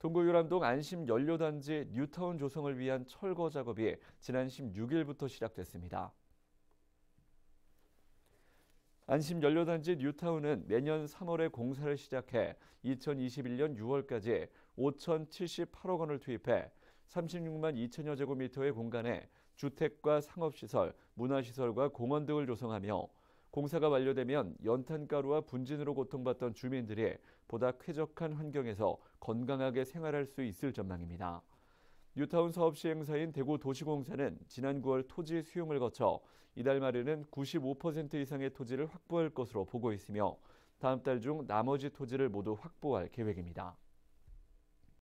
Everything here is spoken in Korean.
동구유람동 안심 연료단지 뉴타운 조성을 위한 철거 작업이 지난 16일부터 시작됐습니다. 안심 연료단지 뉴타운은 내년 3월에 공사를 시작해 2021년 6월까지 5,078억 원을 투입해 36만 2천여 제곱미터의 공간에 주택과 상업시설, 문화시설과 공원 등을 조성하며 공사가 완료되면 연탄가루와 분진으로 고통받던 주민들이 보다 쾌적한 환경에서 건강하게 생활할 수 있을 전망입니다. 뉴타운 사업 시행사인 대구 도시공사는 지난 9월 토지 수용을 거쳐 이달 말에는 95% 이상의 토지를 확보할 것으로 보고 있으며 다음 달 중 나머지 토지를 모두 확보할 계획입니다.